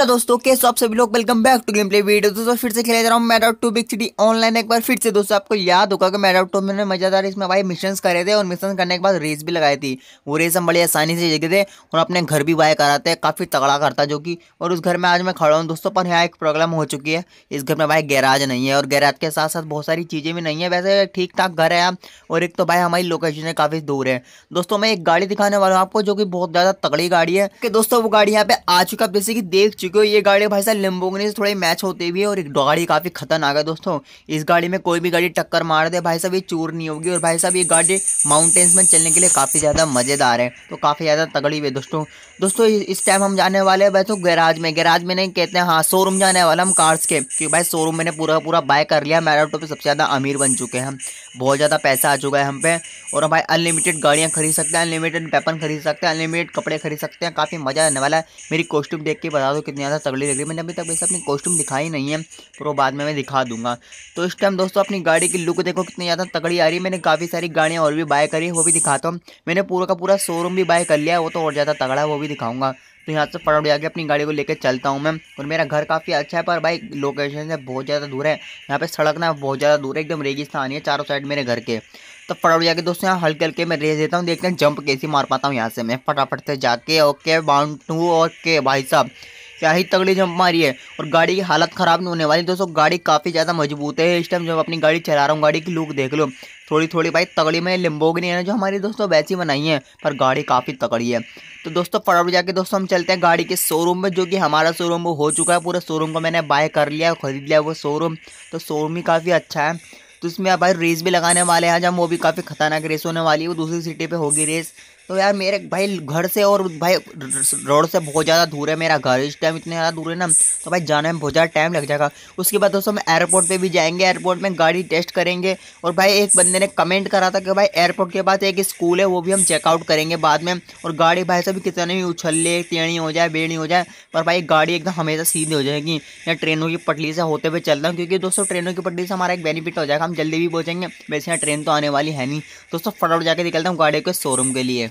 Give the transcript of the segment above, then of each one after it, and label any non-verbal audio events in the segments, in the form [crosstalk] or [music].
hello दोस्तों कैसे आप सभी लोग welcome back to game play video दोस्तों फिर से खेला जा रहा हूँ Madout two big city online एक बार फिर से दोस्तों आपको याद होगा कि मैडाउट आउट टू मैंने मजेदार इसमें भाई मिशन करे थे और मिशन करने के बाद रेस भी लगाई थी वो रेस हम बड़ी आसानी से जगह थे और अपने घर भी बाय कराते हैं काफ़ी तगड़ा करता जो कि और उस घर में आज मैं खड़ा हूँ दोस्तों पर यहाँ एक प्रॉब्लम हो चुकी है इस घर में भाई गैराज नहीं है और गैराज के साथ साथ बहुत सारी चीज़ें भी नहीं है वैसे ठीक ठाक घर है और एक तो भाई हमारी लोकेशन है काफ़ी दूर है दोस्तों मैं एक गाड़ी दिखाने वाला हूँ आपको जो कि बहुत ज़्यादा तगड़ी गाड़ी है कि दोस्तों वो गाड़ी यहाँ पे आ चुका जैसे कि देख चुकी क्योंकि ये गाड़ी भाई साहब लिम्बोगनी से थोड़ी मैच होती भी है और गाड़ी काफ़ी खतरनाक है दोस्तों इस गाड़ी में कोई भी गाड़ी टक्कर मार दे भाई साहब ये चूर नहीं होगी और भाई साहब ये गाड़ी माउंटेन्स में चलने के लिए काफ़ी ज़्यादा मज़ेदार है तो काफ़ी ज़्यादा तगड़ी हुई है दोस्तों दोस्तों इस टाइम हम जाने वाले हैं भाई तो गैराज में गैराज में नहीं कहते हैं हाँ शोरूम जाने वाला हम कार्स के क्योंकि भाई शोरूम मैंने पूरा पूरा बाय कर लिया मेरा पे सबसे ज़्यादा अमीर बन चुके हैं हम बहुत ज़्यादा पैसा आ चुका है हम पे और भाई अनलिमिटेड गाड़ियाँ खरीद सकते हैं अनलिमिटेड वेपन खरीद सकते हैं अनलिमिटेड कपड़े खरीद सकते हैं काफ़ी मज़ा आने वाला है मेरी कॉस्ट्यूम देख के बता दो कितनी इतनी ज़्यादा तगड़ी लग रही है मैंने अभी तक वैसे अपनी कॉस्ट्यूम दिखाई नहीं है पर वो बाद में मैं दिखा दूंगा तो इस टाइम दोस्तों अपनी गाड़ी की लुक देखो कितनी ज़्यादा तगड़ी आ रही है मैंने काफ़ी सारी गाड़ियाँ और भी बाय करी वो भी दिखाता हूँ मैंने पूरा का पूरा शोरूम भी बाय कर लिया है वो तो और ज़्यादा तगड़ा है वो भी दिखाऊंगा तो यहाँ से उड़ा जाके अपनी गाड़ी को लेकर चलता हूँ मैं और मेरा घर काफ़ी अच्छा है पर भाई लोकेशन से बहुत ज़्यादा दूर है यहाँ पे सड़क ना बहुत ज़्यादा दूर है एकदम रेगिस्तान है चारों साइड मेरे घर के तो फटाफट जाके दोस्तों यहाँ हल्के हल्के मैं रेस देता हूँ देखते हैं जंप कैसी मार पाता हूँ यहाँ से मैं फटाफट से जाके ओके बाउंड टू ओके भाई साहब क्या ही तगड़ी जंप मारी है और गाड़ी की हालत ख़राब नहीं होने वाली दोस्तों गाड़ी काफ़ी ज़्यादा मजबूत है इस टाइम जब अपनी गाड़ी चला रहा हूँ गाड़ी की लुक देख लो थोड़ी थोड़ी भाई तगड़ी में लिम्बोगनी है जो हमारी दोस्तों वैसी बनाई है पर गाड़ी काफ़ी तगड़ी है तो दोस्तों फटाफट जाके दोस्तों हम चलते हैं गाड़ी के शोरूम में जो कि हमारा शोरूम वो हो चुका है पूरे शोरूम को मैंने बाय कर लिया खरीद लिया वो शोरूम तो शोरूम ही काफ़ी अच्छा है तो इसमें भाई रेस भी लगाने वाले हैं आज हम वो भी काफ़ी खतरनाक रेस होने वाली है वो दूसरी सिटी पे होगी रेस तो यार मेरे भाई घर से और भाई रोड से बहुत ज़्यादा दूर है मेरा घर इस टाइम इतने ज़्यादा दूर है ना तो भाई जाने में बहुत ज़्यादा टाइम लग जाएगा उसके बाद दोस्तों हम एयरपोर्ट पे भी जाएंगे एयरपोर्ट में गाड़ी टेस्ट करेंगे और भाई एक बंदे ने कमेंट करा था कि भाई एयरपोर्ट के बाद एक स्कूल है वो भी हम चेकआउट करेंगे बाद में और गाड़ी भाई से भी कितने भी उछल ले हो जाए बेड़ी हो जाए पर भाई गाड़ी एकदम हमेशा सीधी हो जाएगी या ट्रेनों की पटली से होते हुए चलता हूँ क्योंकि दोस्तों ट्रेनों की पटली से हमारा एक बेनिफिट हो जाएगा हम जल्दी भी पहुँचेंगे वैसे यहाँ ट्रेन तो आने वाली है नहीं दोस्तों फटाफट जाकर निकलता हूँ गाड़ी के शोरूम के लिए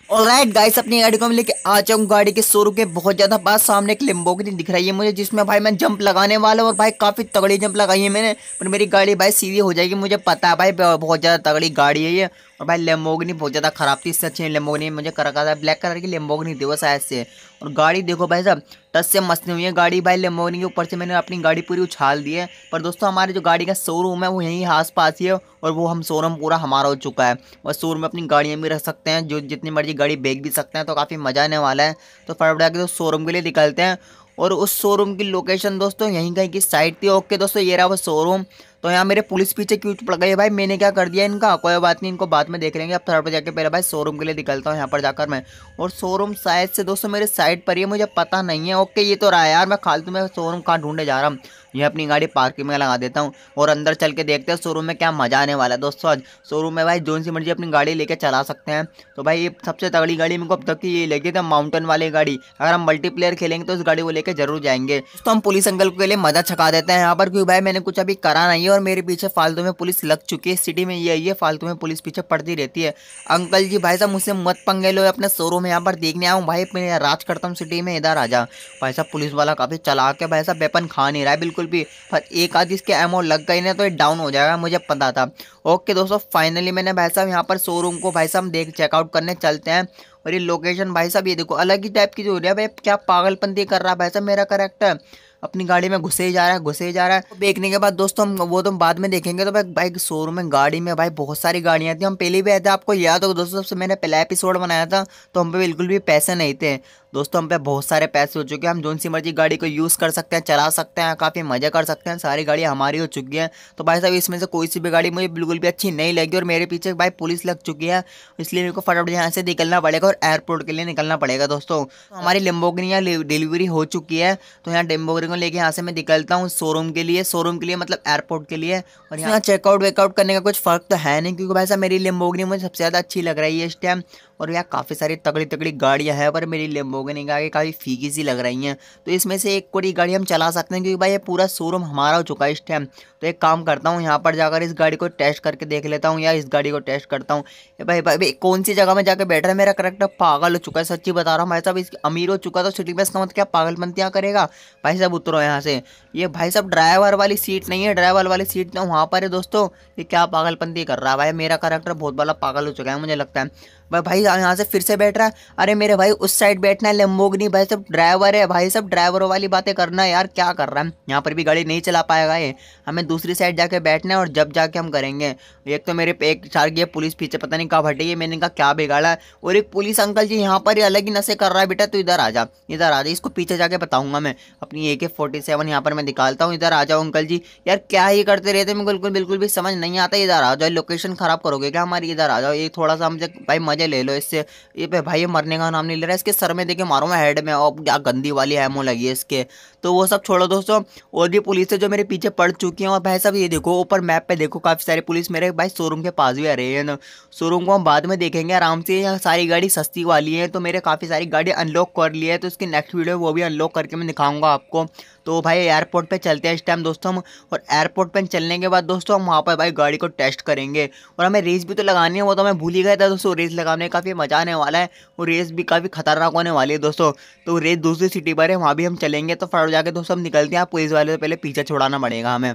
और राइट गाइस अपनी गाड़ी को मैं लेके आ जाऊँ गाड़ी के शोरूम के बहुत ज़्यादा पास सामने एक की दिख रही है मुझे जिसमें भाई मैं जंप लगाने वाला हूँ और भाई काफ़ी तगड़ी जंप लगाई है मैंने पर मेरी गाड़ी भाई सीधी हो जाएगी मुझे पता है भाई बहुत ज़्यादा तगड़ी गाड़ी है ये और भाई लेम्बोगनी बहुत ज़्यादा ख़राब थी इससे अच्छी लेम्बोगनी मुझे कर रखा था ब्लैक कलर की लेम्बोगनी थी वो शायद से और गाड़ी देखो भाई साहब टच से मस्त हुई है गाड़ी भाई लेम्बोगनी के ऊपर से मैंने अपनी गाड़ी पूरी उछाल दी है पर दोस्तों हमारे जो गाड़ी का शोरूम है वो यहीं आस पास ही है और वो हम शोरूम पूरा हमारा हो चुका है और शोरूम में अपनी गाड़ियाँ भी रख सकते हैं जो जितनी मर्जी गाड़ी बेच भी सकते हैं तो काफ़ी मज़ा आने वाला है तो फटाफट के दोस्त शोरूम के लिए निकलते हैं और उस शोरूम की लोकेशन दोस्तों यहीं कहीं की साइड थी ओके दोस्तों ये रहा वो शोरूम तो यहाँ मेरे पुलिस पीछे क्यों पड़ गई है भाई मैंने क्या कर दिया इनका कोई बात नहीं इनको बाद में देख लेंगे अब थर्ड पर जाकर पहले भाई शोरूम के लिए निकलता हूँ यहाँ पर जाकर मैं और शोरूम शायद से दोस्तों मेरे साइड पर ही मुझे पता नहीं है ओके ये तो रहा यार मैं फालतू में शोरूम कहाँ ढूंढे जा रहा हूँ ये अपनी गाड़ी पार्किंग में लगा देता हूँ और अंदर चल के देखते हैं शोरूम में क्या मज़ा आने वाला है दोस्तों आज शोरूम में भाई जोन सी मर्जी अपनी गाड़ी लेके चला सकते हैं तो भाई ये सबसे तगड़ी गाड़ी मेरे को अब तक की ये लेके थी माउंटेन वाली गाड़ी अगर हम मल्टीप्लेयर खेलेंगे तो उस गाड़ी को लेकर जरूर जाएंगे तो हम पुलिस अंकल के लिए मजा छका देते हैं यहाँ पर क्योंकि भाई मैंने कुछ अभी करा नहीं है और मेरे पीछे फालतू में पुलिस लग चुकी है सिटी में ये आई है फालतू में पुलिस पीछे पड़ती रहती है अंकल जी भाई साहब मुझसे मत पंगे लो अपने शोरूम यहाँ पर देखने आऊँ भाई मैं राज करता हूँ सिटी में इधर आ जा भाई साहब पुलिस वाला काफ़ी चला के भाई साहब वेपन खा नहीं रहा है बिल्कुल भी पर एक आदि इसके एमओ लग गई ना तो ये डाउन हो जाएगा मुझे पता था ओके दोस्तों फाइनली मैंने भाई साहब यहाँ पर शोरूम को भाई साहब देख चेकआउट करने चलते हैं और ये लोकेशन भाई साहब ये देखो अलग ही टाइप की जो हो रही है भाई क्या पागलपंती कर रहा है भाई साहब मेरा करेक्टर अपनी गाड़ी में घुसे ही जा रहा है घुसे ही जा रहा है तो देखने के बाद दोस्तों हम वो तो हम बाद में देखेंगे तो भाई बाइक शोरूम में गाड़ी में भाई बहुत सारी गाड़ियाँ थी हम पहले भी आए थे आपको याद होगा दोस्तों सबसे मैंने पहला एपिसोड बनाया था तो हम पे बिल्कुल भी पैसे नहीं थे दोस्तों हम पे बहुत सारे पैसे हो चुके हैं हम जोन सी मर्जी गाड़ी को यूज़ कर सकते हैं चला सकते हैं काफ़ी मज़े कर सकते हैं सारी गाड़ियाँ हमारी हो चुकी है तो भाई साहब इसमें से कोई सी भी गाड़ी मुझे बिल्कुल भी अच्छी नहीं लगी और मेरे पीछे भाई पुलिस लग चुकी है इसलिए मेरे को फटाफट यहाँ से निकलना पड़ेगा और एयरपोर्ट के लिए निकलना पड़ेगा दोस्तों तो हमारी लिम्बोगनी यहाँ डिलीवरी हो चुकी है तो यहाँ डिम्बोगनी को लेके यहाँ से मैं निकलता हूँ शोरूम के लिए शोरूम के लिए मतलब एयरपोर्ट के लिए और यहाँ चेकआउट अच्छा, वेकआउट करने का कुछ फ़र्क तो है नहीं क्योंकि भाई साहब मेरी लिम्बोगनी मुझे सबसे ज़्यादा अच्छी लग रही है इस टाइम और यहाँ काफ़ी सारी तगड़ी तगड़ी गाड़ियाँ हैं पर मेरी लेम्बोगनी आगे काफ़ी फीकी सी लग रही हैं तो इसमें से एक कोई गाड़ी हम चला सकते हैं क्योंकि भाई ये पूरा शोरूम हमारा हो चुका है इस टाइम तो एक काम करता हूँ यहाँ पर जाकर इस गाड़ी को टेस्ट करके देख लेता हूँ या इस गाड़ी को टेस्ट करता हूँ भाई भाई कौन सी जगह में जाकर बैठ रहा है मेरा करेक्टर पागल हो चुका है सच्ची बता रहा हूँ भाई साहब इस अमीर हो चुका तो सिटी में इसका मत क्या पागलपंथियाँ करेगा भाई साहब उतरो यहाँ से ये भाई साहब ड्राइवर वाली सीट नहीं है ड्राइवर वाली सीट ना तो वहाँ पर है दोस्तों ये क्या पागलपंती कर रहा है भाई मेरा करेक्टर बहुत बड़ा पागल हो चुका है मुझे लगता है भाई यहाँ से फिर से बैठ रहा है अरे मेरे भाई उस साइड बैठना है नहीं भाई सब ड्राइवर है भाई सब ड्राइवरों वाली बातें करना है यार क्या कर रहा है यहाँ पर भी गाड़ी नहीं चला पाएगा ये हमें दूसरी साइड जाके बैठना है और जब जाके हम करेंगे एक तो मेरे एक चार गए पुलिस पीछे पता नहीं कब हटेगी मैंने कहा क्या बिगाड़ा है और एक पुलिस अंकल जी यहाँ पर अलग ही नशे कर रहा है बेटा तो इधर आ जा इधर आ जा इसको पीछे जाके बताऊँगा मैं अपनी ए के फोर्टी सेवन यहाँ पर मैं निकालता हूँ इधर आ जाओ अंकल जी यार क्या ही करते रहते मैं बिल्कुल बिल्कुल भी समझ नहीं आता इधर आ जाओ लोकेशन खराब करोगे क्या हमारी इधर आ जाओ ये थोड़ा सा हमसे भाई जाके ले लो इससे ये पे भाई ये मरने का नाम नहीं ले रहा है इसके सर में देखे मारो मैं हेड में और क्या गंदी वाली हैमो लगी है इसके तो वो सब छोड़ो दोस्तों और भी पुलिस है जो मेरे पीछे पड़ चुकी है और भाई सब ये देखो ऊपर मैप पे देखो काफ़ी सारी पुलिस मेरे भाई शोरूम के पास भी आ रही है ना शोरूम को हम बाद में देखेंगे आराम से यहाँ सारी गाड़ी सस्ती वाली है तो मेरे काफ़ी सारी गाड़ी अनलॉक कर ली है तो उसकी नेक्स्ट वीडियो वो भी अनलॉक करके मैं दिखाऊंगा आपको तो भाई एयरपोर्ट पे चलते हैं इस टाइम दोस्तों हम और एयरपोर्ट पे चलने के बाद दोस्तों हम वहाँ पर भाई गाड़ी को टेस्ट करेंगे और हमें रेस भी तो लगानी है वो तो मैं भूल ही गया था दोस्तों रेस लगाने का काफ़ी मजा आने वाला है और रेस भी काफ़ी खतरनाक होने वाली है दोस्तों तो रेस दूसरी सिटी पर है वहाँ भी हम चलेंगे तो फटो जाके दोस्तों हम निकलते हैं पुलिस वाले से पहले पीछे छोड़ाना पड़ेगा हमें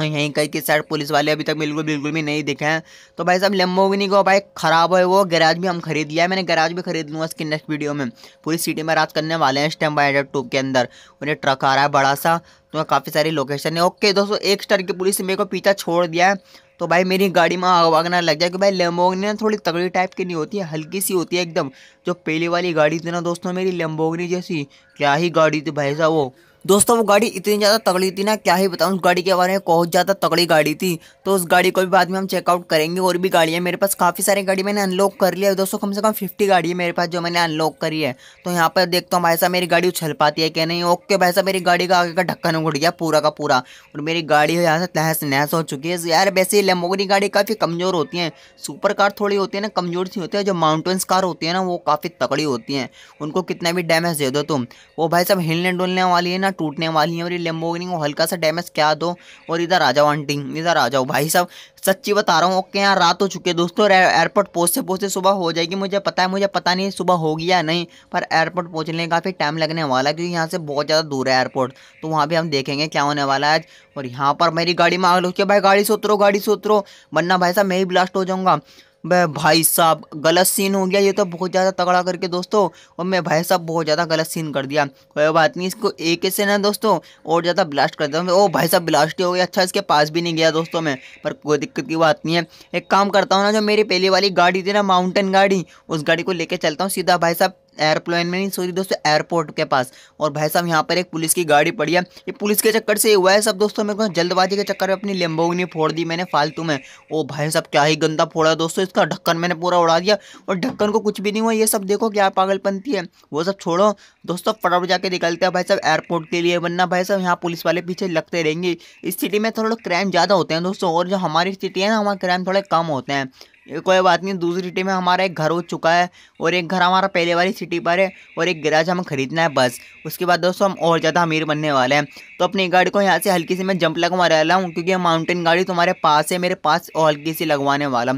और यहीं कहीं किस साइड पुलिस वाले अभी तक बिल्कुल बिल्कुल भी नहीं दिखे हैं तो भाई साहब लम्बो भी नहीं को भाई ख़राब है वो गैराज भी हम खरीद लिया है मैंने गैराज भी खरीद लूँगा इसके नेक्स्ट वीडियो में पूरी सिटी में रात करने वाले हैं इस टाइम बाई टू के अंदर उन्हें ट्रक आ रहा है बड़ा सा तो काफ़ी सारी लोकेशन है ओके दोस्तों एक स्टार की पुलिस ने मेरे को पीछा छोड़ दिया है तो भाई मेरी गाड़ी में आग वागना लग जाए क्योंकि भाई लेम्बोगनी ना थोड़ी तगड़ी टाइप की नहीं होती है हल्की सी होती है एकदम जो पहली वाली गाड़ी थी ना दोस्तों मेरी लेम्बोगनी जैसी क्या ही गाड़ी थी भाई साहब वो दोस्तों वो गाड़ी इतनी ज़्यादा तगड़ी थी ना क्या ही बताऊँ उस गाड़ी के बारे में बहुत ज़्यादा तगड़ी गाड़ी थी तो उस गाड़ी को भी बाद में हम चेकआउट करेंगे और भी गाड़ियाँ मेरे पास काफ़ी सारी गाड़ी मैंने अनलॉक कर लिया है दोस्तों कम से कम फिफ्टी गाड़ी है मेरे पास जो मैंने अनलॉक करी है तो यहाँ पर देखता हूँ भाई साहब मेरी गाड़ी उछल पाती है क्या नहीं ओके भाई साहब मेरी गाड़ी का आगे का ढक्कन उड़ गया पूरा का पूरा और मेरी गाड़ी यहाँ से तहस नहस हो चुकी है यार वैसे ही लेम्बोगिनी गाड़ी काफ़ी कमज़ोर होती है सुपर कार थोड़ी होती है ना कमज़ोर सी होती है जो माउंटेन्स कार होती है ना वो काफ़ी तगड़ी होती हैं उनको कितना भी डैमेज दे दो तुम वो भाई साहब हिलने डुलने वाली है ना टूटने वाली हैं और ये लेम्बोगिनी को हल्का सा डैमेज क्या दो और इधर आ जाओ आंटी इधर आ जाओ भाई साहब सच्ची बता रहा हूँ ओके यहाँ रात हो चुकी है दोस्तों एयरपोर्ट पहुँचते पहुँचते सुबह हो जाएगी मुझे पता है मुझे पता नहीं सुबह होगी या नहीं पर एयरपोर्ट पहुँचने काफ़ी टाइम लगने वाला है क्योंकि यहाँ से बहुत ज़्यादा दूर है एयरपोर्ट तो वहाँ भी हम देखेंगे क्या होने वाला है आज और यहाँ पर मेरी गाड़ी में आग लग भाई गाड़ी से उतरो गाड़ी से उतरो वरना भाई साहब मैं ही ब्लास्ट हो जाऊँगा वह भाई साहब गलत सीन हो गया ये तो बहुत ज़्यादा तगड़ा करके दोस्तों और मैं भाई साहब बहुत ज़्यादा गलत सीन कर दिया कोई बात नहीं इसको एक से ना दोस्तों और ज़्यादा ब्लास्ट कर देता ओ भाई साहब ब्लास्ट ही हो गया अच्छा इसके पास भी नहीं गया दोस्तों मैं पर कोई दिक्कत की बात नहीं है एक काम करता हूँ ना जो मेरी पहली वाली गाड़ी थी ना माउंटेन गाड़ी उस गाड़ी को लेकर चलता हूँ सीधा भाई साहब एयरप्लेन में नहीं सॉरी दोस्तों एयरपोर्ट के पास और भाई साहब यहाँ पर एक पुलिस की गाड़ी पड़ी है ये पुलिस के चक्कर से हुआ है सब दोस्तों मेरे को जल्दबाजी के चक्कर में अपनी लेम्बोगनी फोड़ दी मैंने फालतू में ओ भाई साहब क्या ही गंदा फोड़ा दोस्तों इसका ढक्कन मैंने पूरा उड़ा दिया और ढक्कन को कुछ भी नहीं हुआ ये सब देखो क्या पागलपंथी है वो सब छोड़ो दोस्तों फटाफट जाके निकलते हैं भाई साहब एयरपोर्ट के लिए वरना भाई साहब यहाँ पुलिस वाले पीछे लगते रहेंगे इस सिटी में थोड़ा क्राइम ज़्यादा होते हैं दोस्तों और जो हमारी सिटी है ना वहाँ क्राइम थोड़े कम होते हैं कोई बात नहीं दूसरी सिटी में हमारा एक घर हो चुका है और एक घर हमारा पहले वाली सिटी पर है और एक गैराज हमें खरीदना है बस उसके बाद दोस्तों हम और ज़्यादा अमीर बनने वाले हैं तो अपनी गाड़ी को यहाँ से हल्की सी मैं जंप लगवा रहा हूँ क्योंकि माउंटेन गाड़ी तुम्हारे पास है मेरे पास और हल्की सी लगवाने वाला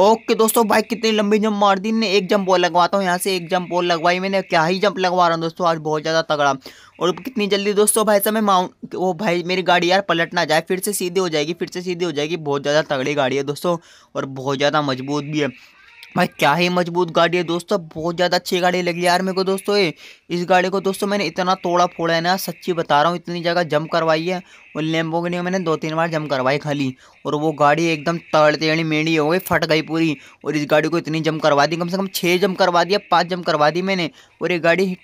ओके दोस्तों भाई कितनी लंबी जंप मार दी ने एक जंप और लगवाता हूँ यहाँ से एक जंप और लगवाई मैंने क्या ही जंप लगवा रहा हूँ दोस्तों आज बहुत ज़्यादा तगड़ा और कितनी जल्दी दोस्तों भाई साहब मैं माउंट वो भाई मेरी गाड़ी यार पलट ना जाए फिर से सीधी हो जाएगी फिर से सीधी हो जाएगी बहुत ज़्यादा तगड़ी गाड़ी है दोस्तों और बहुत ज़्यादा मजबूत भी है भाई क्या ही मजबूत गाड़ी है दोस्तों बहुत ज़्यादा अच्छी गाड़ी लगी यार मेरे को दोस्तों ये इस गाड़ी को दोस्तों मैंने इतना तोड़ा फोड़ा है ना सच्ची बता रहा हूँ इतनी जगह जम करवाई है और लेम्बो लिए मैंने दो तीन बार जम करवाई खाली और वो गाड़ी एकदम तड़ते यानी मेढ़ी हो गई फट गई पूरी और इस गाड़ी को इतनी जम करवा दी कम से कम छः जम करवा दिया पाँच जम करवा दी मैंने और ये गाड़ी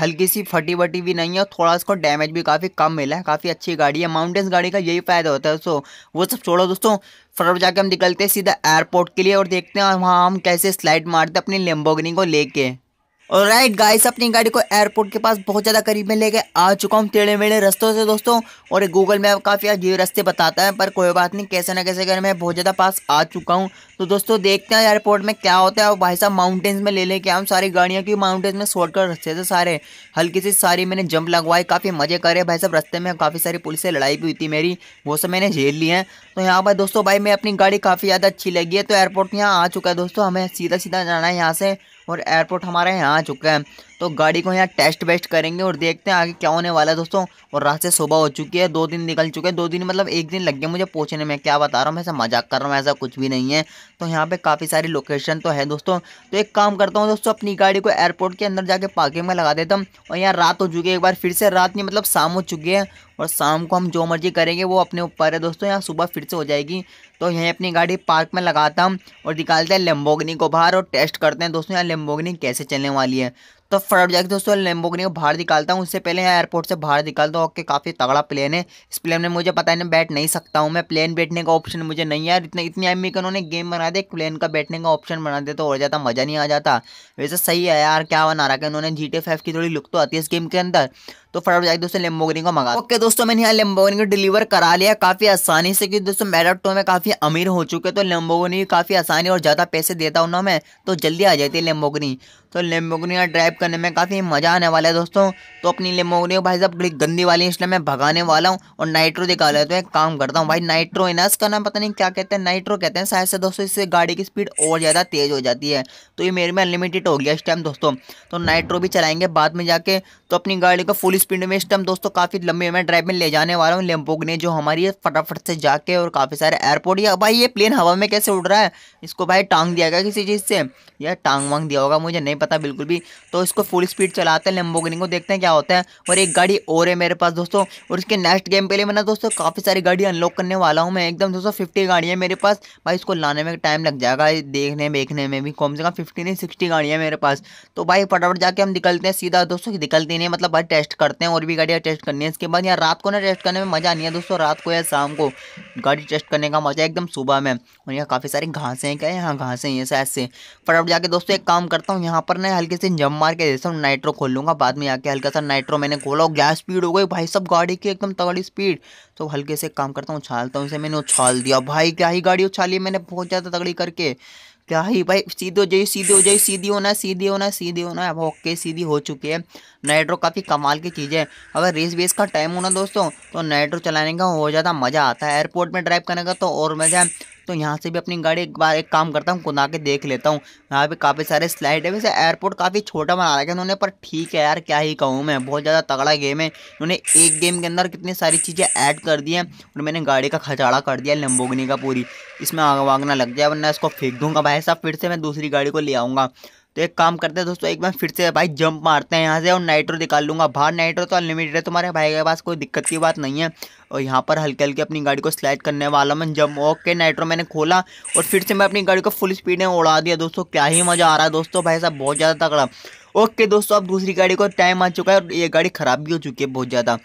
हल्की सी फटी वटी भी नहीं है और थोड़ा इसको डैमेज भी काफ़ी कम मिला है काफ़ी अच्छी गाड़ी है माउंटेन्स गाड़ी का यही फ़ायदा होता है दोस्तों वो सब छोड़ो दोस्तों फटाफट जाके हम निकलते हैं सीधा एयरपोर्ट के लिए और देखते हैं वहाँ हम कैसे स्लाइड मारते अपनी लेम्बोगनी को लेके और राइट गाइस अपनी गाड़ी को एयरपोर्ट के पास बहुत ज़्यादा करीब में लेके आ चुका हूँ टेढ़े मेढ़े रस्तों से दोस्तों और गूगल मैप काफ़ी अजीब रस्ते बताता है पर कोई बात नहीं कैसे ना कैसे कर मैं बहुत ज़्यादा पास आ चुका हूँ तो दोस्तों देखते हैं एयरपोर्ट में क्या होता है और भाई साहब माउंटेन्स में ले लेके आऊँ सारी गाड़ियाँ की माउंटेन्स में शॉर्टकट रस्ते थे सारे हल्की सी सारी मैंने जंप लगवाई काफ़ी मज़े करे भाई साहब रस्ते में काफ़ी सारी पुलिस से लड़ाई भी हुई थी मेरी वो सब मैंने झेल ली है तो यहाँ पर दोस्तों भाई मैं अपनी गाड़ी काफ़ी ज़्यादा अच्छी लगी है तो एयरपोर्ट यहाँ आ चुका है दोस्तों हमें सीधा सीधा जाना है यहाँ से और एयरपोर्ट हमारा यहाँ आ चुका है तो गाड़ी को यहाँ टेस्ट वेस्ट करेंगे और देखते हैं आगे क्या होने वाला है दोस्तों और रास्ते सुबह हो चुकी है दो दिन निकल चुके हैं दो दिन मतलब एक दिन लग गया मुझे पहुँचने में क्या बता रहा हूँ मैं ऐसा मजाक कर रहा हूँ ऐसा कुछ भी नहीं है तो यहाँ पर काफ़ी सारी लोकेशन तो है दोस्तों तो एक काम करता हूँ दोस्तों अपनी गाड़ी को एयरपोर्ट के अंदर जाके पार्किंग में लगा देता हूँ और यहाँ रात हो चुकी है एक बार फिर से रात नहीं मतलब शाम हो चुकी है और शाम को हम जो मर्जी करेंगे वो अपने ऊपर है दोस्तों यहाँ सुबह फिर से हो जाएगी तो यहीं अपनी गाड़ी पार्क में लगाता हूँ और निकालते हैं लेम्बोगनी को बाहर और टेस्ट करते हैं दोस्तों यहाँ लेम्बोगनी कैसे चलने वाली है तो फटाफट जाके दोस्तों लेम्बोगनी को बाहर निकालता हूँ उससे पहले यहाँ एयरपोर्ट से बाहर निकालता हूँ ओके काफ़ी तगड़ा प्लेन है इस प्लेन में मुझे पता है ना बैठ नहीं सकता हूँ मैं प्लेन बैठने का ऑप्शन मुझे नहीं है इतने इतनी एम का उन्होंने गेम बना दे प्लेन का बैठने का ऑप्शन बना दे तो और ज़्यादा मज़ा नहीं आ जाता वैसे सही है यार क्या बना रहा है उन्होंने जी टी की थोड़ी लुक तो आती है इस गेम के अंदर तो फटाफट जाकर दोस्तों लेम्बोगिनी को मंगा ओके दोस्तों मैंने यहाँ लेम्बोगिनी को डिलीवर करा लिया काफ़ी आसानी से क्योंकि दोस्तों टो में काफ़ी अमीर हो चुके तो लेम्बोगिनी काफ़ी आसानी और ज़्यादा पैसे देता हूँ ना मैं तो जल्दी आ जाती है लेम्बोगिनी तो लेम्बोगिनी ड्राइव करने में काफ़ी मज़ा आने वाला है दोस्तों तो अपनी लेम्बोगिनी को भाई साहब बड़ी गंदी वाली है इसलिए मैं भगाने वाला हूँ और नाइट्रो दिखा लेते हैं एक काम करता हूँ भाई नाइट्रो ना इसका नाम पता नहीं क्या कहते हैं नाइट्रो कहते हैं शायद से दोस्तों इससे गाड़ी की स्पीड और ज़्यादा तेज़ हो जाती है तो ये मेरे में अनलिमिटेड हो गया इस टाइम दोस्तों तो नाइट्रो भी चलाएंगे बाद में जाके तो अपनी गाड़ी को फुल पूरी स्पीड में इस टाइम दोस्तों काफ़ी लंबे मैं ड्राइव में ले जाने वाला हूँ लेम्पोक ने जो हमारी फटाफट से जाके और काफ़ी सारे एयरपोर्ट या भाई ये प्लेन हवा में कैसे उड़ रहा है इसको भाई टांग दिया गया किसी चीज़ से या टांग वांग दिया होगा मुझे नहीं पता बिल्कुल भी तो इसको फुल स्पीड चलाते हैं लेम्बोगिनी को देखते हैं क्या होता है और एक गाड़ी और है मेरे पास दोस्तों और इसके नेक्स्ट गेम के लिए मैंने दोस्तों काफ़ी सारी गाड़ी अनलॉक करने वाला हूँ मैं एकदम दोस्तों फिफ्टी गाड़ियाँ मेरे पास भाई इसको लाने में टाइम लग जाएगा देखने देखने में भी कम से कम फिफ्टी नहीं सिक्सटी गाड़ियाँ मेरे पास तो भाई फटाफट जाके हम निकलते हैं सीधा दोस्तों निकलते नहीं मतलब भाई टेस्ट कर करते हैं और भी गाड़ियाँ टेस्ट करनी है इसके बाद यार रात को ना टेस्ट करने में मज़ा नहीं है दोस्तों रात को या शाम को गाड़ी टेस्ट करने का मज़ा एकदम सुबह में और यहाँ काफ़ी सारी घासें हैं क्या यहाँ घासें हैं शायद से फटाफट जाके दोस्तों एक काम करता हूँ यहाँ पर ना हल्के से जम मार के जैसे नाइट्रो खोल लूँगा बाद में आके हल्का सा नाइट्रो मैंने खोला और गैस स्पीड हो गई भाई सब गाड़ी की एकदम तगड़ी स्पीड तो हल्के से काम करता हूँ उछालता हूँ इसे मैंने उछाल दिया भाई क्या ही गाड़ी उछाली मैंने बहुत ज़्यादा तगड़ी करके क्या ही भाई सीधे हो जाइए सीधे हो जाइए सीधी होना सीधी होना सीधी होना अब ओके सीधी हो चुकी है नाइट्रो काफ़ी कमाल की चीज़ है अगर रेस वेस का टाइम होना दोस्तों तो नाइट्रो चलाने का और ज़्यादा मज़ा आता है एयरपोर्ट में ड्राइव करने का तो और मज़ा है तो यहाँ से भी अपनी गाड़ी एक बार एक काम करता हूँ कुदा के देख लेता हूँ यहाँ पे काफ़ी सारे स्लाइड है वैसे एयरपोर्ट काफ़ी छोटा बना रखा है उन्होंने पर ठीक है यार क्या ही कहूँ मैं बहुत ज़्यादा तगड़ा गेम है उन्होंने एक गेम के अंदर कितनी सारी चीज़ें ऐड कर दी हैं और मैंने गाड़ी का खचाड़ा कर दिया लम्बोगनी का पूरी इसमें आग वागना लग जाए वरना इसको फेंक दूंगा भाई साहब फिर से मैं दूसरी गाड़ी को ले आऊँगा तो एक काम करते हैं दोस्तों एक बार फिर से भाई जंप मारते हैं यहाँ से और नाइट्रो निकाल लूँगा बाहर नाइट्रो तो अनलिमिटेड है तुम्हारे भाई के पास कोई दिक्कत की बात नहीं है और यहाँ पर हल्के हल्के अपनी गाड़ी को स्लाइड करने वाला मैं जंप ओके नाइट्रो मैंने खोला और फिर से मैं अपनी गाड़ी को फुल स्पीड में उड़ा दिया दोस्तों क्या ही मज़ा आ रहा है दोस्तों भाई साहब बहुत ज़्यादा तगड़ा ओके दोस्तों अब दूसरी गाड़ी को टाइम आ चुका है और ये गाड़ी ख़राब भी हो चुकी है बहुत ज़्यादा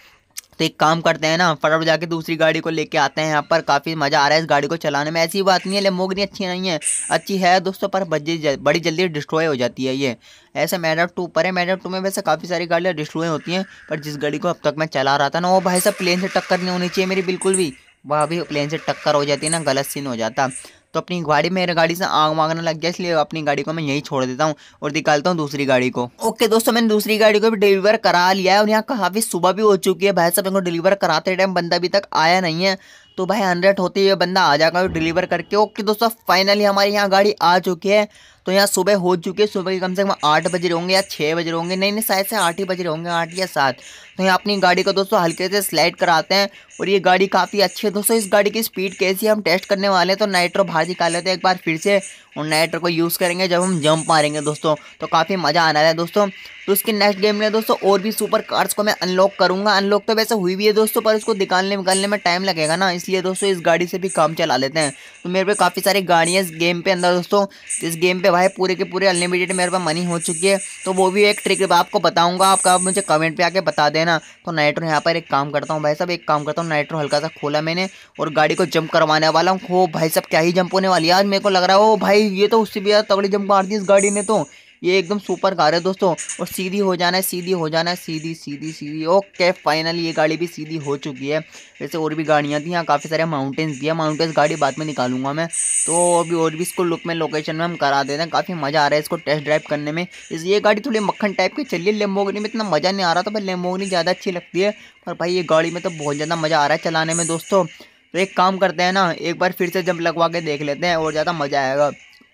तो एक काम करते हैं ना फटाफट जाके दूसरी गाड़ी को लेके आते हैं यहाँ पर काफ़ी मज़ा आ रहा है इस गाड़ी को चलाने में ऐसी बात नहीं है लेमोगनी अच्छी नहीं है अच्छी है दोस्तों पर जल, बड़ी जल्दी डिस्ट्रॉय हो जाती है ये ऐसे मैडम टू पर है मैडम टू में वैसे काफ़ी सारी गाड़ियाँ डिस्ट्रॉय होती हैं पर जिस गाड़ी को अब तक मैं चला रहा था ना वो भाई साहब प्लेन से टक्कर नहीं होनी चाहिए मेरी बिल्कुल भी वह भी प्लेन से टक्कर हो जाती है ना गलत सीन हो जाता तो अपनी गाड़ी मेरे गाड़ी से आग मांगने लग गया इसलिए अपनी गाड़ी को मैं यही छोड़ देता हूँ और निकालता हूँ दूसरी गाड़ी को ओके दोस्तों मैंने दूसरी गाड़ी को भी डिलीवर करा लिया है और यहाँ काफ़ी सुबह भी हो चुकी है भाई साहब इनको डिलीवर कराते टाइम बंदा अभी तक आया नहीं है तो भाई हंड्रेड होते ही बंदा आ जाएगा डिलीवर करके ओके दोस्तों फाइनली हमारे यहाँ गाड़ी आ चुकी है तो यहाँ सुबह हो चुकी है सुबह के कम से कम आठ बजे होंगे या छः बजे होंगे नहीं नहीं शायद से आठ ही बजे होंगे आठ या सात तो यहाँ अपनी गाड़ी को दोस्तों हल्के से स्लाइड कराते हैं और ये गाड़ी काफ़ी अच्छी है दोस्तों इस गाड़ी की स्पीड कैसी है हम टेस्ट करने वाले हैं तो नाइट्रो बाहर निकाल लेते हैं एक बार फिर से और नाइटर को यूज़ करेंगे जब हम जंप मारेंगे दोस्तों तो काफ़ी मज़ा आने वाला है दोस्तों तो उसके नेक्स्ट गेम में दोस्तों और भी सुपर कार्स को मैं अनलॉक करूँगा अनलॉक तो वैसे हुई भी है दोस्तों पर उसको निकालने निकालने में टाइम लगेगा ना इसलिए दोस्तों इस गाड़ी से भी काम चला लेते हैं तो मेरे पे काफ़ी सारी गाड़ियाँ इस गेम पे अंदर दोस्तों इस गेम पे भाई पूरे के पूरे अनलिमिटेड मेरे पे मनी हो चुकी है तो वो भी एक ट्रिक आपको बताऊँगा आपका आप मुझे कमेंट पर आके बता देना तो नाइट्रो यहाँ पर एक काम करता हूँ भाई साहब एक काम करता हूँ नाइट्रो हल्का सा खोला मैंने और गाड़ी को जंप करवाने वाला हूँ खो भाई साहब क्या ही जंप होने वाली आज मेरे को लग रहा है वो भाई भाई ये तो उससे भी ज़्यादा तगड़ी जंप मार दी इस गाड़ी ने तो ये एकदम सुपर कार है दोस्तों और सीधी हो जाना है सीधी हो जाना है सीधी सीधी सीधी ओके फाइनली ये गाड़ी भी सीधी हो चुकी है वैसे और भी गाड़ियाँ थी यहाँ काफ़ी सारे माउंटेन्स भी है माउंटेन्स गाड़ी बाद में निकालूंगा मैं तो अभी और भी इसको लुक में लोकेशन में हम करा देते हैं काफ़ी मज़ा आ रहा है इसको टेस्ट ड्राइव करने में इस ये गाड़ी थोड़ी मक्खन टाइप की चलिए लेम्बोगनी में इतना मज़ा नहीं आ रहा था पर लेम्बोगनी ज़्यादा अच्छी लगती है पर भाई ये गाड़ी में तो बहुत ज़्यादा मज़ा आ रहा है चलाने में दोस्तों तो एक काम करते हैं ना एक बार फिर से जंप लगवा के देख लेते हैं और ज़्यादा मज़ा आएगा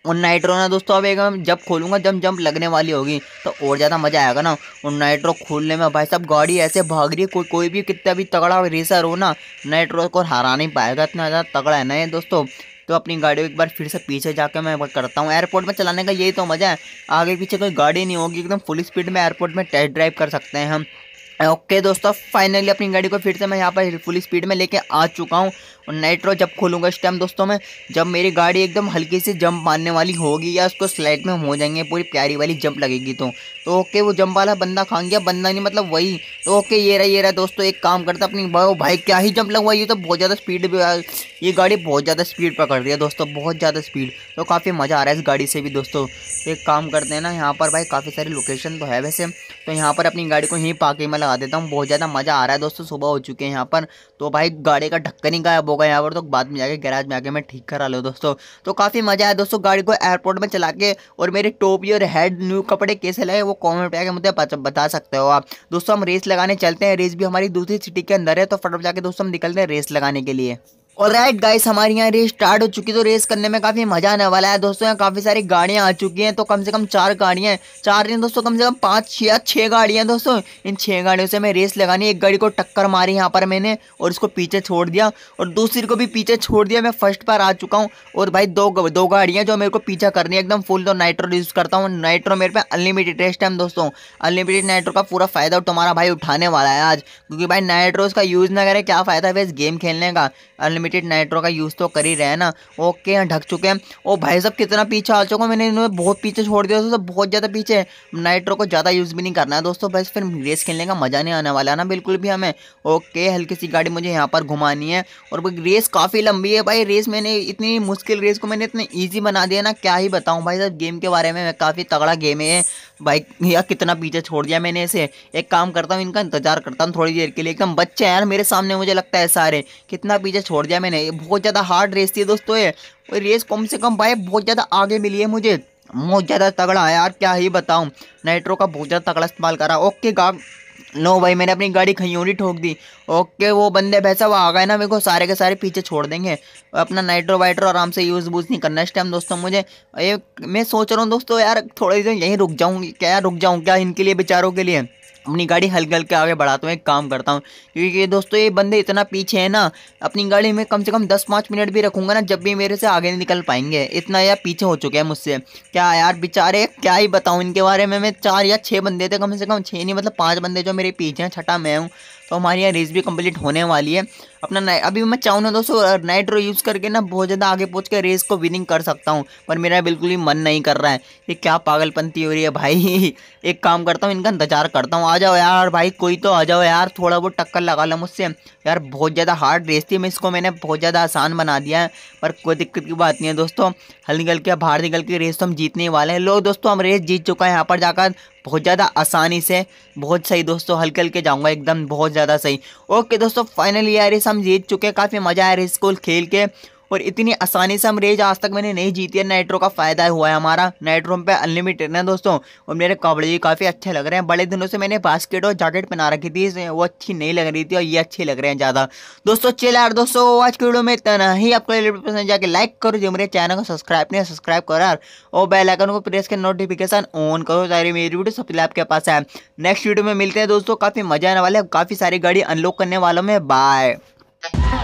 उन नाइट्रो ना दोस्तों अब एक जब खोलूँगा जब जंप लगने वाली होगी तो और ज़्यादा मज़ा आएगा ना उन नाइट्रो खोलने में भाई साहब गाड़ी ऐसे भाग रही है कोई कोई भी कितना भी तगड़ा रेसर हो ना नाइट्रो को हरा नहीं पाएगा इतना ज़्यादा तगड़ा है ना ये दोस्तों तो अपनी गाड़ी को एक बार फिर से पीछे जाकर मैं करता हूँ एयरपोर्ट में चलाने का यही तो मज़ा है आगे पीछे कोई गाड़ी नहीं होगी एकदम फुल स्पीड में एयरपोर्ट में टेस्ट ड्राइव कर सकते हैं हम ओके दोस्तों फाइनली अपनी गाड़ी को फिर से मैं यहाँ पर फुल स्पीड में लेके आ चुका हूँ और नाइट्रो जब खोलूँगा इस टाइम दोस्तों मैं जब मेरी गाड़ी एकदम हल्की सी जंप मारने वाली होगी या उसको स्लाइड में हो जाएंगे पूरी प्यारी वाली जंप लगेगी तो तो ओके वो जंप वाला बंदा खा गया बंदा नहीं मतलब वही तो ओके ये रहा ये रहा दोस्तों एक काम करता अपनी भाई क्या ही जंप लगवा ये तो बहुत ज़्यादा स्पीड ये गाड़ी बहुत ज़्यादा स्पीड पकड़ रही है दोस्तों बहुत ज़्यादा स्पीड तो काफ़ी मज़ा आ रहा है इस गाड़ी से भी दोस्तों तो एक काम करते हैं ना यहाँ पर भाई काफ़ी सारी लोकेशन तो है वैसे तो यहाँ पर अपनी गाड़ी को यहीं पाके में लगा देता हूँ बहुत ज़्यादा मज़ा आ रहा है दोस्तों सुबह हो चुके हैं यहाँ पर तो भाई गाड़ी का ढक्कन ही गायब होगा होगा यहाँ पर तो बाद में जाके गैराज में आके मैं ठीक करा लो दोस्तों तो काफ़ी मज़ा आया दोस्तों गाड़ी को एयरपोर्ट में चला के और मेरी टोपी और हेड न्यू कपड़े कैसे लगे वो कॉमेंट आके मुझे बता सकते हो आप दोस्तों हम रेस लगाने चलते हैं रेस भी हमारी दूसरी सिटी के अंदर है तो फटाफट जाके दोस्तों हम निकलते हैं रेस लगाने के लिए और राइट गाइस हमारी यहाँ रेस स्टार्ट हो चुकी तो रेस करने में काफ़ी मज़ा आने वाला है दोस्तों यहाँ काफ़ी सारी गाड़ियां आ चुकी हैं तो कम से कम चार गाड़ियां हैं चार नहीं दोस्तों कम से कम पांच या गाड़ियां हैं दोस्तों इन छह गाड़ियों से मैं रेस लगानी एक गाड़ी को टक्कर मारी यहाँ पर मैंने और इसको पीछे छोड़ दिया और दूसरी को भी पीछे छोड़ दिया मैं फर्स्ट पर आ चुका हूँ और भाई दो दो गाड़ियाँ जो मेरे को पीछा करनी है एकदम फुल तो नाइट्रो यूज़ करता हूँ नाइट्रो मेरे पे अनलिमिटेड रेस्ट है दोस्तों अनलिमिटेड नाइट्रो का पूरा फ़ायदा तुम्हारा भाई उठाने वाला है आज क्योंकि भाई नाइट्रो उसका यूज़ ना करें क्या फ़ायदा है इस गेम खेलने का अनलिमिटेड लिमिटेड नाइट्रो का यूज़ तो कर ही रहे हैं ना ओके यहाँ ढक चुके हैं और भाई साहब कितना पीछे आ चुका मैंने इन्होंने बहुत पीछे छोड़ दिया दोस्तों बहुत ज़्यादा पीछे नाइट्रो को ज़्यादा यूज़ भी नहीं करना है दोस्तों बस फिर रेस खेलने का मज़ा नहीं आने वाला है ना बिल्कुल भी हमें ओके हल्की सी गाड़ी मुझे यहाँ पर घुमानी है और रेस काफ़ी लंबी है भाई रेस मैंने इतनी मुश्किल रेस को मैंने इतने ईजी बना दिया ना क्या ही बताऊँ भाई साहब गेम के बारे में काफ़ी तगड़ा गेम है भाई यार कितना पीछे छोड़ दिया मैंने इसे एक काम करता हूँ इनका इंतजार करता हूँ थोड़ी देर के लिए एकदम बच्चे हैं यार मेरे सामने मुझे लगता है सारे कितना पीछे छोड़ दिया लिया मैंने ये बहुत ज़्यादा हार्ड रेस थी दोस्तों ये और रेस कम से कम भाई बहुत ज़्यादा आगे मिली है मुझे बहुत ज़्यादा तगड़ा है यार क्या ही बताऊँ नाइट्रो का बहुत ज़्यादा तगड़ा इस्तेमाल करा ओके गा नो भाई मैंने अपनी गाड़ी खयूरी ठोक दी ओके वो बंदे भैसा वो आ गए ना मेरे को सारे के सारे पीछे छोड़ देंगे अपना नाइट्रो वाइट्रो आराम से यूज़ बूज नहीं करना इस टाइम दोस्तों मुझे ये मैं सोच रहा हूँ दोस्तों यार थोड़ी देर यहीं रुक जाऊँ क्या रुक जाऊँ क्या इनके लिए बेचारों के लिए अपनी गाड़ी हल्के हल्के आगे बढ़ाता हूँ एक काम करता हूँ क्योंकि दोस्तों ये बंदे इतना पीछे है ना अपनी गाड़ी में कम से कम दस पाँच मिनट भी रखूँगा ना जब भी मेरे से आगे नहीं निकल पाएंगे इतना यार पीछे हो चुके हैं मुझसे क्या यार बेचारे क्या ही बताऊँ इनके बारे में मैं चार या छः बंदे थे कम से कम छः नहीं मतलब पाँच बंदे जो मेरे पीछे हैं छठा मैं हूँ तो हमारी यहाँ रेस भी कम्प्लीट होने वाली है अपना अभी मैं चाहूँ दोस्तों दोस्तों नाइट्रो यूज़ करके ना बहुत ज़्यादा आगे पहुँच के रेस को विनिंग कर सकता हूँ पर मेरा बिल्कुल ही मन नहीं कर रहा है ये क्या पागलपंती हो रही है भाई [laughs] एक काम करता हूँ इनका इंतजार करता हूँ आ जाओ यार भाई कोई तो आ जाओ यार थोड़ा बहुत टक्कर लगा लो मुझसे यार बहुत ज़्यादा हार्ड रेस थी मैं इसको मैंने बहुत ज़्यादा आसान बना दिया है पर कोई दिक्कत की बात नहीं है दोस्तों हल निकल के बाहर निकल के रेस तो हम जीतने वाले हैं लोग दोस्तों हम रेस जीत चुका है यहाँ पर जाकर बहुत ज़्यादा आसानी से बहुत सही दोस्तों हल्के हल्के जाऊँगा एकदम बहुत ज़्यादा सही ओके दोस्तों फाइनली यार इस हम जीत चुके हैं काफ़ी मज़ा आ रहा है स्कूल खेल के और इतनी आसानी से हम रेज आज तक मैंने नहीं जीती है नाइट्रो का फ़ायदा हुआ है हमारा नाइट्रो पे अनलिमिटेड है दोस्तों और मेरे कपड़े भी काफ़ी अच्छे लग रहे हैं बड़े दिनों से मैंने बास्केट और जैकेट पहना रखी थी वो अच्छी नहीं लग रही थी और ये अच्छे लग रहे हैं ज़्यादा दोस्तों चल यार दोस्तों आज की वीडियो में इतना ही आपको पसंद जाके लाइक करो जो मेरे चैनल को सब्सक्राइब नहीं सब्सक्राइब करो यार और बेलाइकन को प्रेस कर नोटिफिकेशन ऑन करो सारी मेरी वीडियो सबसे आपके पास है नेक्स्ट वीडियो में मिलते हैं दोस्तों काफ़ी मजा आने वाले काफ़ी सारी गाड़ी अनलॉक करने वालों में बाय